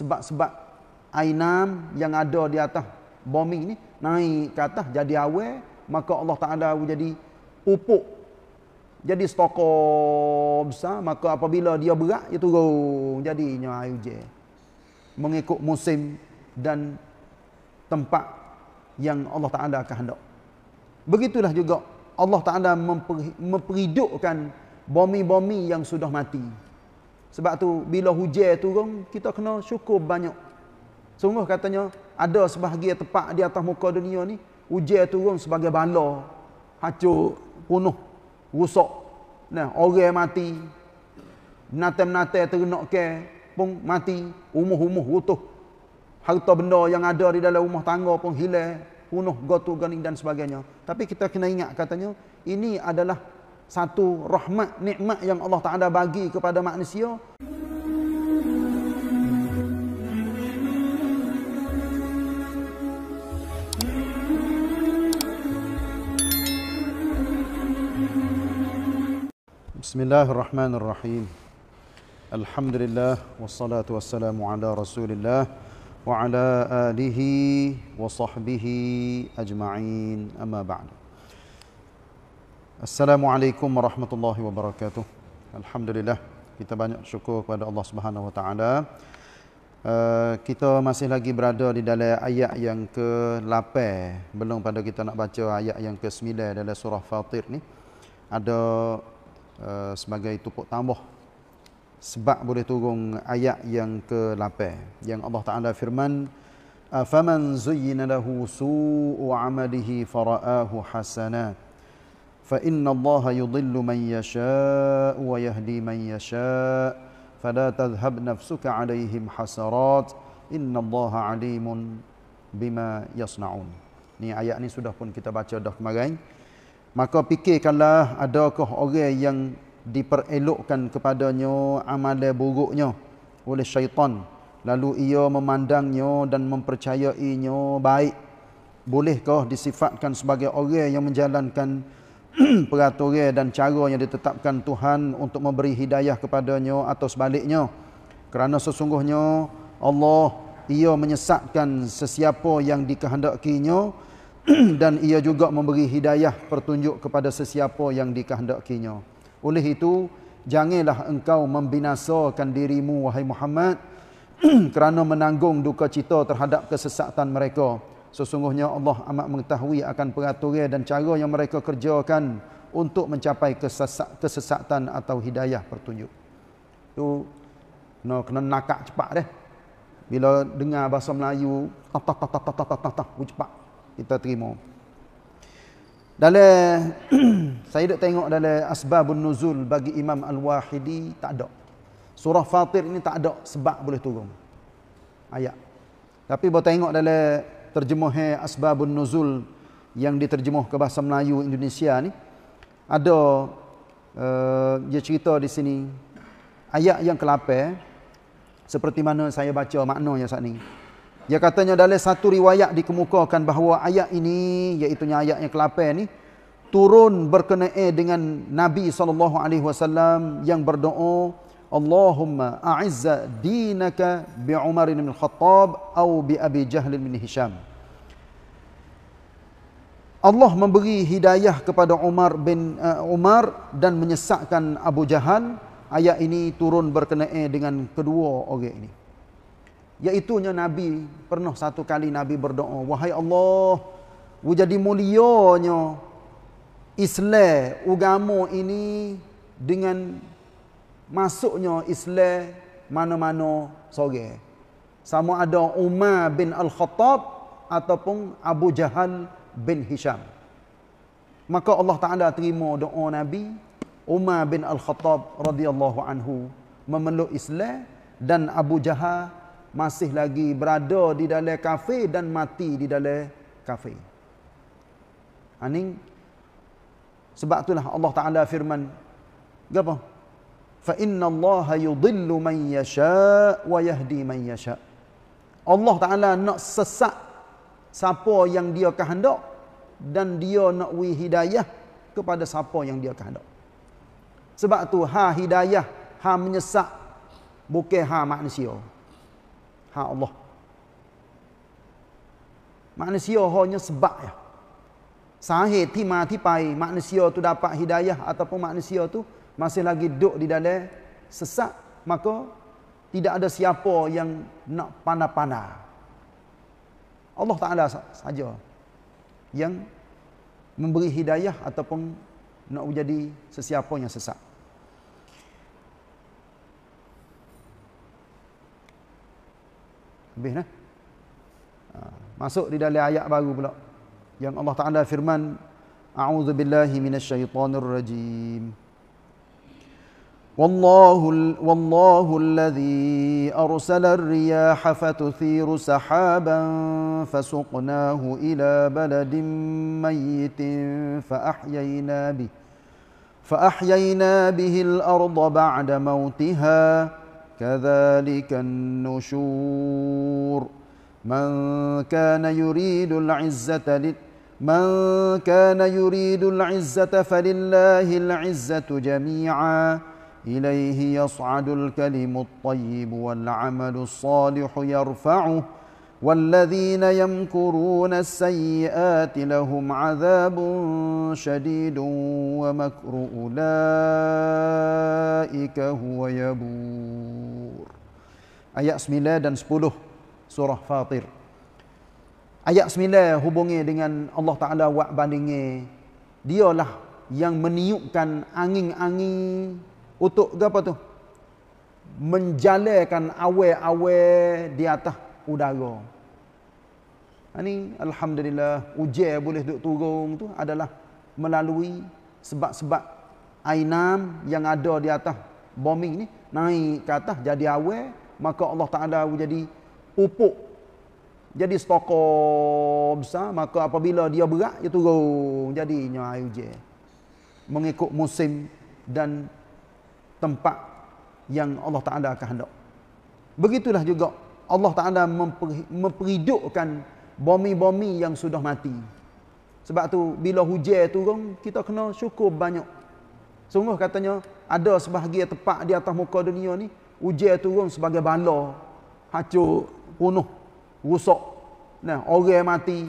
sebab-sebab ainam yang ada di atas bumi ni naik ke atas jadi awal maka Allah Taala jadi pupuk jadi stoko besar maka apabila dia berat dia turun jadinya air hujan mengikut musim dan tempat yang Allah Taala akan hendak begitulah juga Allah Taala memperhidupkan bumi-bumi yang sudah mati sebab tu bila hujan turun kita kena syukur banyak. Sungguh katanya ada sebahagian tempat di atas muka dunia ni hujan turun sebagai bala. Hancur, penuh, rusak. Nah, orang mati. Natem-natem ternak ke pun mati, umuh-umuh rutuh. Harta benda yang ada di dalam rumah tangga pun hilang, penuh gotu ganing dan sebagainya. Tapi kita kena ingat katanya ini adalah satu rahmat nikmat yang Allah Taala bagi kepada manusia. Bismillahirrahmanirrahim. Alhamdulillah wassalatu wassalamu ala Rasulillah wa ala alihi wa sahbihi ajma'in. Amma ba'du. Assalamualaikum warahmatullahi wabarakatuh. Alhamdulillah kita banyak syukur kepada Allah Subhanahu wa taala. Eh, kita masih lagi berada di dalam ayat yang ke-8 belum pada kita nak baca ayat yang ke-9 dalam surah Fatir ni ada uh, sebagai tupuk tambah sebab boleh turun ayat yang ke-8 yang Allah Taala firman afaman zuyyina su'u 'amalihi fara'ahu hasanah فإن الله يضل من يشاء ويهدي من يشاء فلا تذهب نفسك عليهم حسرات إن الله عليم بما يصنعون ni ayat ni sudah pun kita baca dah kemarin maka fikirkanlah adakah orang yang diperelokkan kepadanya amalan buruknya oleh syaitan lalu ia memandangnya dan mempercayainya baik bolehkah disifatkan sebagai orang yang menjalankan peraturan dan cara yang ditetapkan Tuhan untuk memberi hidayah kepadanya atau sebaliknya. Kerana sesungguhnya Allah ia menyesatkan sesiapa yang dikehendakinya dan ia juga memberi hidayah pertunjuk kepada sesiapa yang dikehendakinya. Oleh itu, janganlah engkau membinasakan dirimu wahai Muhammad kerana menanggung duka cita terhadap kesesatan mereka. Sesungguhnya Allah amat mengetahui akan peraturan dan cara yang mereka kerjakan untuk mencapai kesesat, kesesatan atau hidayah pertunjuk. Tu no, kena nakak cepat deh. Bila dengar bahasa Melayu, tak tak tak tak tak tak tak tak, tak cepat kita terima. Dalam saya dah tengok dalam asbabun nuzul bagi Imam Al-Wahidi tak ada. Surah Fatir ini tak ada sebab boleh turun. Ayat. Tapi bila tengok dalam terjemah Asbabun Nuzul yang diterjemah ke bahasa Melayu Indonesia ni ada uh, dia cerita di sini ayat yang kelapa seperti mana saya baca maknanya saat ni dia katanya dalam satu riwayat dikemukakan bahawa ayat ini iaitu ayat yang kelapa ni turun berkenaan dengan Nabi SAW yang berdoa Allahumma a'izza dinaka bi Umar bin Khattab atau bi Abi Jahl bin Hisham. Allah memberi hidayah kepada Umar bin uh, Umar dan menyesakkan Abu Jahal. Ayat ini turun berkenaan dengan kedua orang ini. Iaitunya Nabi pernah satu kali Nabi berdoa, "Wahai Allah, wujadi mulianya Islam, agama ini dengan masuknya Islam mana-mana sore. Sama ada Umar bin Al-Khattab ataupun Abu Jahal bin Hisham. Maka Allah Taala terima doa Nabi Umar bin Al-Khattab radhiyallahu anhu memeluk Islam dan Abu Jahal masih lagi berada di dalam kafe dan mati di dalam kafe. Aning sebab itulah Allah Taala firman, "Gapo?" فإن الله يضل من يشاء ويهدي من يشاء Allah Ta'ala nak sesat siapa yang dia kehendak dan dia nak wi hidayah kepada siapa yang dia kehendak. Sebab tu ha hidayah, ha menyesat bukan ha manusia. Ha Allah. Manusia hanya sebab ya. Sahih timah pai manusia tu dapat hidayah ataupun manusia tu masih lagi duduk di dalam sesak, maka tidak ada siapa yang nak panah-panah. Allah Ta'ala saja yang memberi hidayah ataupun nak menjadi sesiapa yang sesak. Habis dah. Ha, masuk di dalam ayat baru pula. Yang Allah Ta'ala firman, A'udhu billahi minasyaitanirrajim. rajim. والله ال... والله الذي ارسل الرياح فتثير سحابا فسقناه الى بلد ميت فاحيينا به فاحيينا به الارض بعد موتها كذلك النشور من كان يريد العزه من كان يريد العزه فلله العزه جميعا إليه يصعد الكلم الطيب والعمل الصالح يرفعه والذين يمكرون السيئات لهم عذاب شديد ومكر أولئك هو يبور Ayat 9 dan 10 surah Fatir. Ayat 9 hubungi dengan Allah Ta'ala wa'bandingi. Dialah yang meniupkan angin-angin untuk apa tu? Menjalankan awal-awal di atas udara. Ini ha, Alhamdulillah ujian boleh duduk turun tu adalah melalui sebab-sebab ainam yang ada di atas bombing ni naik ke atas jadi awal maka Allah Ta'ala jadi upuk jadi stoko besar maka apabila dia berat dia turun jadinya air hujan mengikut musim dan tempat yang Allah Ta'ala akan hendak. Begitulah juga Allah Ta'ala memperhidupkan bomi-bomi yang sudah mati. Sebab tu bila hujan turun, kita kena syukur banyak. Sungguh katanya ada sebahagian tempat di atas muka dunia ni, hujan turun sebagai bala, hancur, punuh, rusak. Nah, orang mati,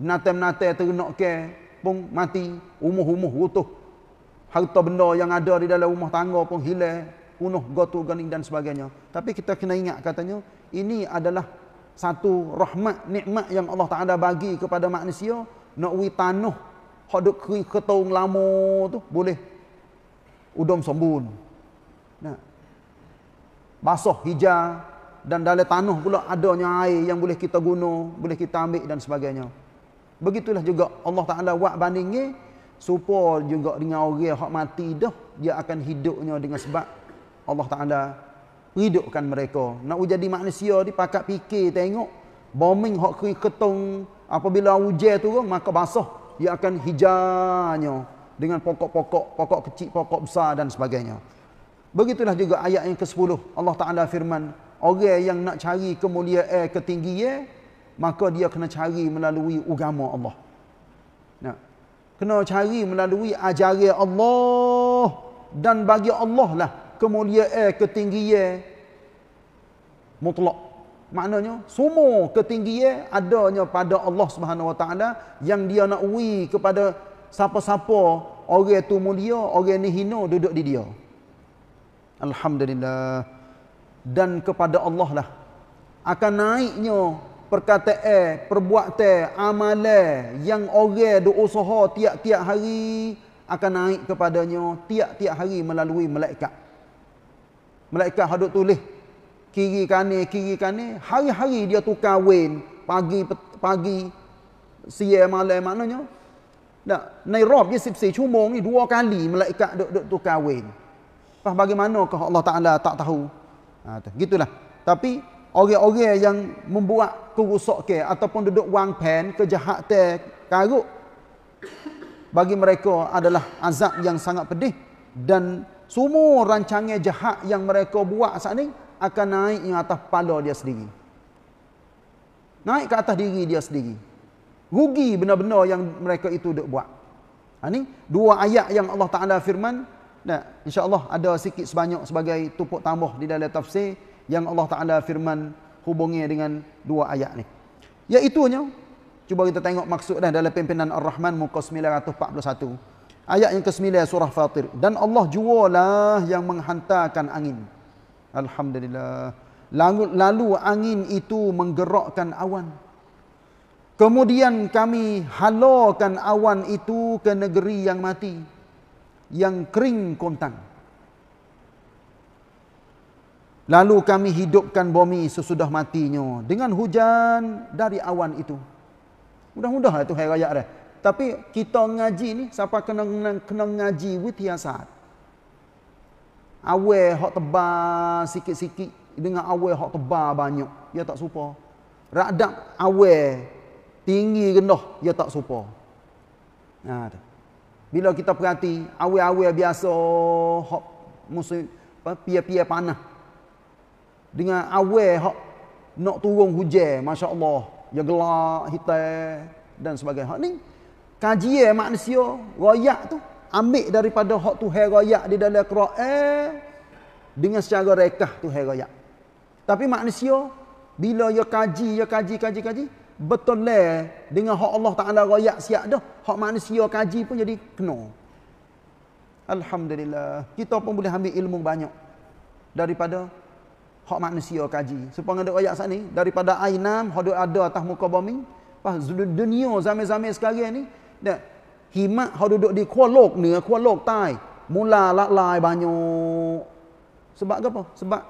natem-natem ternak ke pun mati, umuh-umuh rutuh harta benda yang ada di dalam rumah tangga pun hilang punuh gotu ganing dan sebagainya tapi kita kena ingat katanya ini adalah satu rahmat nikmat yang Allah Taala bagi kepada manusia nak wi tanah hak duk ketung lama tu boleh udom sembun nah basah hijau dan dalam tanah pula adanya air yang boleh kita guna boleh kita ambil dan sebagainya begitulah juga Allah Taala buat bandingnya Supo juga dengan orang hak mati dah dia akan hidupnya dengan sebab Allah Taala hidupkan mereka. Nak jadi manusia ni pakak fikir tengok bombing hak kui ketung apabila hujan turun maka basah dia akan hijanya dengan pokok-pokok pokok kecil pokok besar dan sebagainya. Begitulah juga ayat yang ke-10 Allah Taala firman orang yang nak cari kemuliaan eh, ketinggian maka dia kena cari melalui agama Allah. Nah, kena cari melalui ajaran Allah dan bagi Allah lah kemuliaan eh, ketinggian eh. mutlak maknanya semua ketinggian eh, adanya pada Allah Subhanahu Wa Taala yang dia nak wui kepada siapa-siapa orang tu mulia orang ni hina duduk di dia alhamdulillah dan kepada Allah lah akan naiknya perkataan, eh, perbuatan, amalan eh, yang orang duk usaha tiap-tiap hari akan naik kepadanya tiap-tiap hari melalui malaikat. Malaikat hadut tulis kiri kanan kiri kanan hari-hari dia tukar wen pagi pagi siang malam maknanya nak nairob dia sip jam cumong ni dua kali malaikat duk duk tukar wen. Pas bagaimanakah Allah Taala tak tahu? Ha gitulah. Tapi orang-orang yang membuat kerusakan ataupun duduk wang pen kejahatan karuk bagi mereka adalah azab yang sangat pedih dan semua rancangan jahat yang mereka buat saat ini akan naik ke atas kepala dia sendiri naik ke atas diri dia sendiri rugi benar-benar yang mereka itu duduk buat ini ha, dua ayat yang Allah Ta'ala firman nah, insyaAllah ada sikit sebanyak sebagai tupuk tambah di dalam tafsir yang Allah Taala firman hubungnya dengan dua ayat ni. Iaitunya cuba kita tengok maksud dah dalam pimpinan Ar-Rahman muka 941. Ayat yang ke-9 surah Fatir dan Allah jualah yang menghantarkan angin. Alhamdulillah. Lalu, lalu angin itu menggerakkan awan. Kemudian kami halakan awan itu ke negeri yang mati. Yang kering kontang. Lalu kami hidupkan bumi sesudah matinya dengan hujan dari awan itu. Mudah-mudahlah itu hari raya dah. Tapi kita ngaji ni siapa kena kena, kena ngaji with yasat. Awe hok tebal sikit-sikit dengan awe hok tebal banyak, dia tak serupa. Radak awe tinggi rendah, dia tak serupa. Nah ha, Bila kita perhati awe-awe biasa hok musim pia-pia panah dengan awal hak nak turun hujan masya-Allah ya gelap hitam dan sebagainya hak ni kajian manusia royak tu ambil daripada hak tu royak di dalam Quran eh, dengan secara rekah tu royak tapi manusia bila ia ya kaji ia ya kaji kaji kaji betul le dengan hak Allah Taala royak siap dah hak manusia kaji pun jadi kena Alhamdulillah kita pun boleh ambil ilmu banyak daripada hak manusia kaji. Supaya ngada ayat sana ni daripada ainam hodo ada atas muka bumi. Pas dunia zaman-zaman sekarang ni dak himat hak duduk di kuala lok ni eh, kuala lok tai mula lak lai banyak sebab apa sebab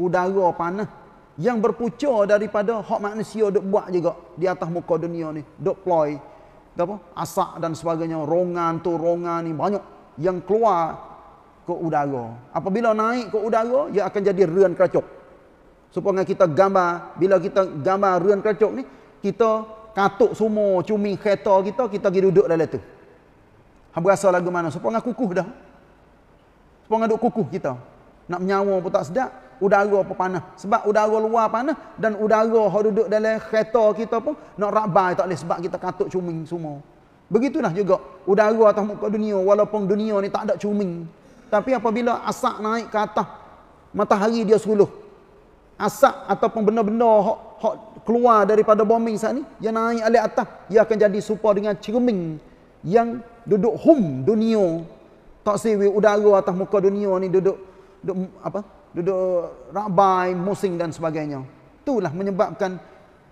udara panas yang berpucuk daripada hak manusia duk buat juga di atas muka dunia ni duk ploy apa asak dan sebagainya rongan tu rongan ni banyak yang keluar ke udara. Apabila naik ke udara, ia akan jadi rian keracok. Supaya kita gambar, bila kita gambar rian keracok ni, kita katuk semua cumi kereta kita, kita pergi duduk dalam tu. Hab rasa lagu mana? Supaya kukuh dah. Supaya duduk kukuh kita. Nak menyawa pun tak sedap, udara pun panas. Sebab udara luar panas, dan udara yang duduk dalam kereta kita pun, nak rabai tak boleh sebab kita katuk cumi semua. Begitulah juga udara atas muka dunia walaupun dunia ni tak ada cuming tapi apabila asak naik ke atas matahari dia suluh. asak ataupun benda-benda hok, keluar daripada bombing saat ni, yang naik alih atas, ia akan jadi supaya dengan cermin yang duduk hum dunia. Tak sewi udara atas muka dunia ni duduk, duduk apa? Duduk rabai, musim dan sebagainya. Itulah menyebabkan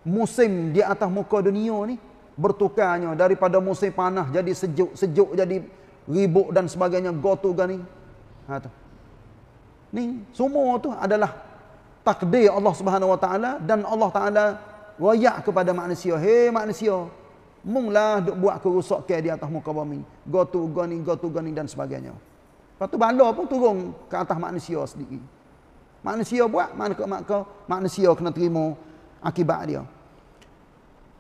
musim di atas muka dunia ni bertukarnya daripada musim panah jadi sejuk, sejuk jadi ribuk dan sebagainya, gotu gani, Ha tu. Ni semua tu adalah takdir Allah Subhanahu Wa Taala dan Allah Taala royak kepada manusia. Hey manusia, munglah duk buat kerosakan di atas muka bumi. Go tu go ni, go tu go ni dan sebagainya. Lepas tu bala pun turun ke atas manusia sendiri. Manusia buat, maka, maka manusia kena terima akibat dia.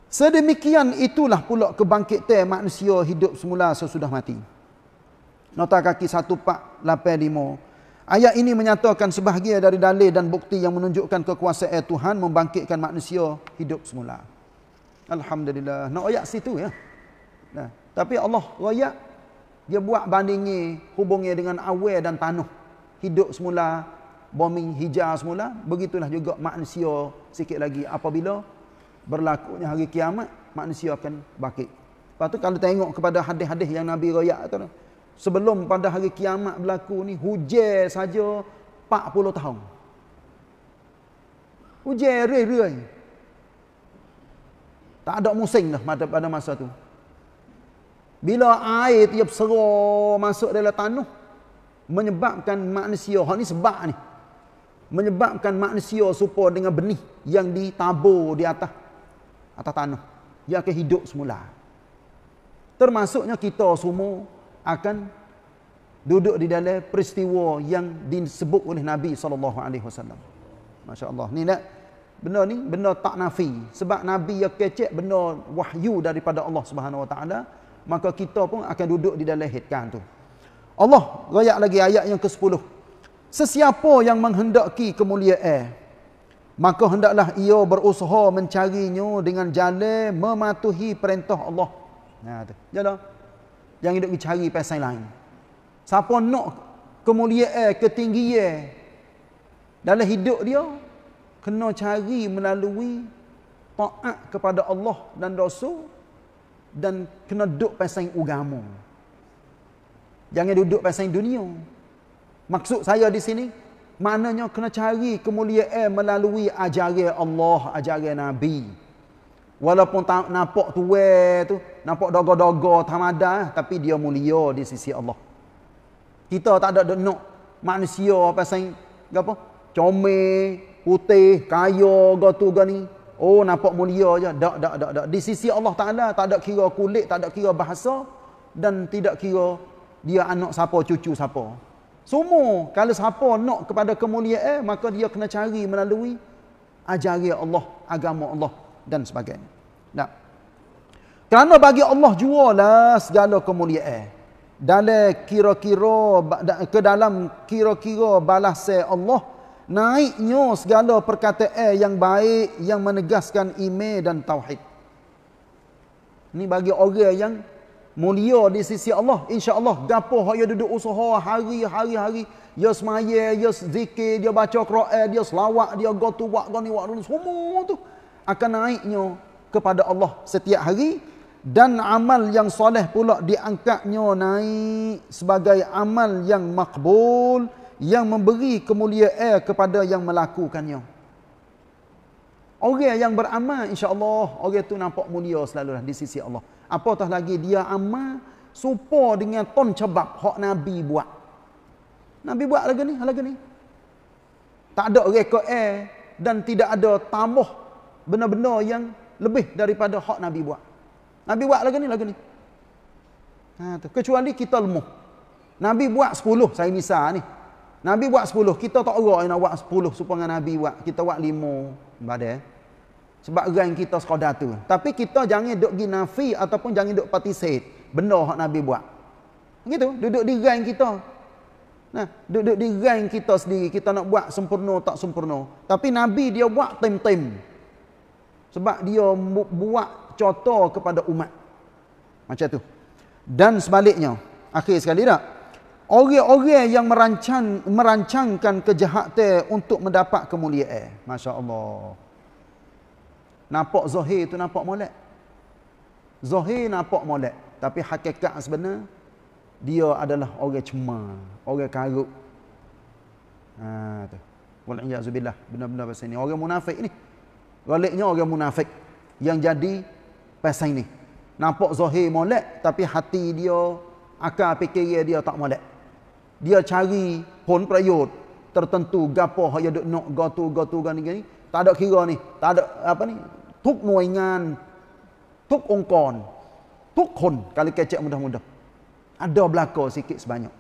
Sedemikian itulah pula kebangkitan manusia hidup semula sesudah mati. Nota kaki satu pak 85. Ayat ini menyatakan sebahagian dari dalil dan bukti yang menunjukkan kekuasaan Tuhan membangkitkan manusia hidup semula. Alhamdulillah. Nak ayat situ ya. Nah, tapi Allah royak dia buat bandingi hubungnya dengan awal dan tanah. Hidup semula, bombing hijau semula, begitulah juga manusia sikit lagi apabila berlakunya hari kiamat, manusia akan bangkit. Lepas tu kalau tengok kepada hadis-hadis yang Nabi royak tu, sebelum pada hari kiamat berlaku ni hujan saja 40 tahun. Hujan rerai. Tak ada musim dah pada masa tu. Bila air tiap sero masuk dalam tanah menyebabkan manusia hak ni sebab ni menyebabkan manusia serupa dengan benih yang ditabur di atas atas tanah dia akan hidup semula termasuknya kita semua akan duduk di dalam peristiwa yang disebut oleh Nabi sallallahu alaihi wasallam. Masya-Allah. Ni nak benda ni benda tak nafi sebab nabi yang kecek benda wahyu daripada Allah Subhanahu Wa Taala maka kita pun akan duduk di dalam hitkan tu Allah royak lagi ayat yang ke-10 sesiapa yang menghendaki kemuliaan maka hendaklah ia berusaha mencarinya dengan jalan mematuhi perintah Allah nah tu jalan yang duk cari pasal lain siapa nak kemuliaan eh, ketinggian dalam hidup dia kena cari melalui taat kepada Allah dan rasul dan kena duduk pasal agama jangan duduk pasal dunia maksud saya di sini maknanya kena cari kemuliaan melalui ajaran Allah ajaran nabi Walaupun ta- nampak tua tu, nampak dogo-dogo tamada, eh, tapi dia mulia di sisi Allah. Kita tak ada denok manusia apa sen, apa? Comel, putih, kaya, gatu gani. Oh, nampak mulia aja. Tak, tak, tak, tak. Di sisi Allah Ta'ala, tak ada kira kulit, tak ada kira bahasa. Dan tidak kira dia anak siapa, cucu siapa. Semua, kalau siapa nak kepada kemuliaan, maka dia kena cari melalui ajaran Allah, agama Allah dan sebagainya. Nah. Kerana bagi Allah jualah segala kemuliaan. Dalam kira-kira ke dalam kira-kira balas Allah naiknya segala perkataan yang baik yang menegaskan iman dan tauhid. Ini bagi orang yang mulia di sisi Allah insya-Allah gapo hak dia duduk usaha hari-hari-hari dia semaya, dia zikir, dia baca Quran, dia selawat, dia go to wak, go ni wak, semua tu akan naiknya kepada Allah setiap hari dan amal yang soleh pula diangkatnya naik sebagai amal yang makbul yang memberi kemuliaan kepada yang melakukannya. Orang yang beramal insya-Allah orang tu nampak mulia selalu lah di sisi Allah. Apatah lagi dia amal serupa dengan ton cebab hak Nabi buat. Nabi buat lagi ni, lagi ni. Tak ada rekod eh dan tidak ada tambah benda-benda yang lebih daripada hak Nabi buat. Nabi buat lagu ni, lagu ni. Ha, tu. Kecuali kita lemuh. Nabi buat sepuluh, saya misal ni. Nabi buat sepuluh, kita tak orang yang nak buat sepuluh supaya Nabi buat. Kita buat 5. Badai. Eh? Sebab gerang kita sekadar tu. Tapi kita jangan duduk pergi nafi ataupun jangan duduk pati sehid. Benda yang Nabi buat. Begitu, duduk di gerang kita. Nah, duduk di gerang kita sendiri. Kita nak buat sempurna tak sempurna. Tapi Nabi dia buat tim-tim sebab dia buat contoh kepada umat macam tu dan sebaliknya akhir sekali tak orang-orang yang merancang merancangkan kejahatan untuk mendapat kemuliaan masya-Allah nampak zahir tu nampak molek zahir nampak molek tapi hakikat sebenar dia adalah orang cemar orang karuk ha tu wallahi azbillah benar-benar pasal ni orang munafik ini. Galaknya orang munafik yang jadi pasal ini. Nampak zahir molek tapi hati dia, akal fikir dia tak molek. Dia cari pun prayut tertentu gapo haya duk nok gotu gotu gani gani. Tak ada kira ni, tak ada apa ni. Tuk nuai ngan, tuk ongkon, tuk kon kali kecek mudah-mudah. Ada belako sikit sebanyak.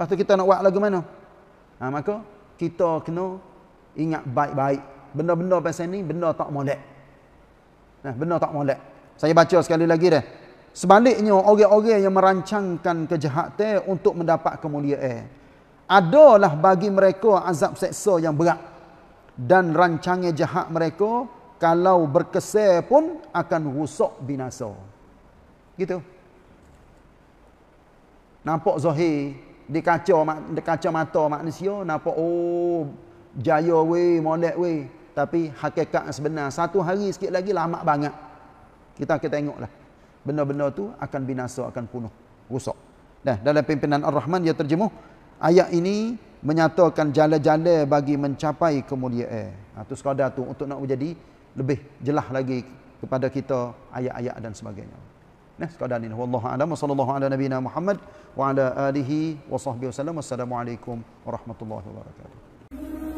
Pastu kita nak buat lagu mana? Ha, maka kita kena ingat baik-baik benda-benda pasal ni benda tak molek. Nah, benda tak molek. Saya baca sekali lagi deh. Sebaliknya orang-orang yang merancangkan kejahatan untuk mendapat kemuliaan adalah bagi mereka azab seksa yang berat dan rancangan jahat mereka kalau berkesan pun akan rusak binasa. Gitu. Nampak zahir di kaca di kaca mata manusia nampak oh jaya we molek we tapi hakikat sebenar satu hari sikit lagi lama banget kita akan tengoklah benda-benda tu akan binasa akan punuh rosak dah dalam pimpinan ar-rahman dia terjemuh ayat ini menyatakan jalan-jalan bagi mencapai kemuliaan ha, tu sekadar tu untuk nak menjadi lebih jelas lagi kepada kita ayat-ayat dan sebagainya nah sekadar ini wallahu a'lam sallallahu ala nabiyina muhammad wa ala alihi wa sahbihi wasallam assalamualaikum warahmatullahi wabarakatuh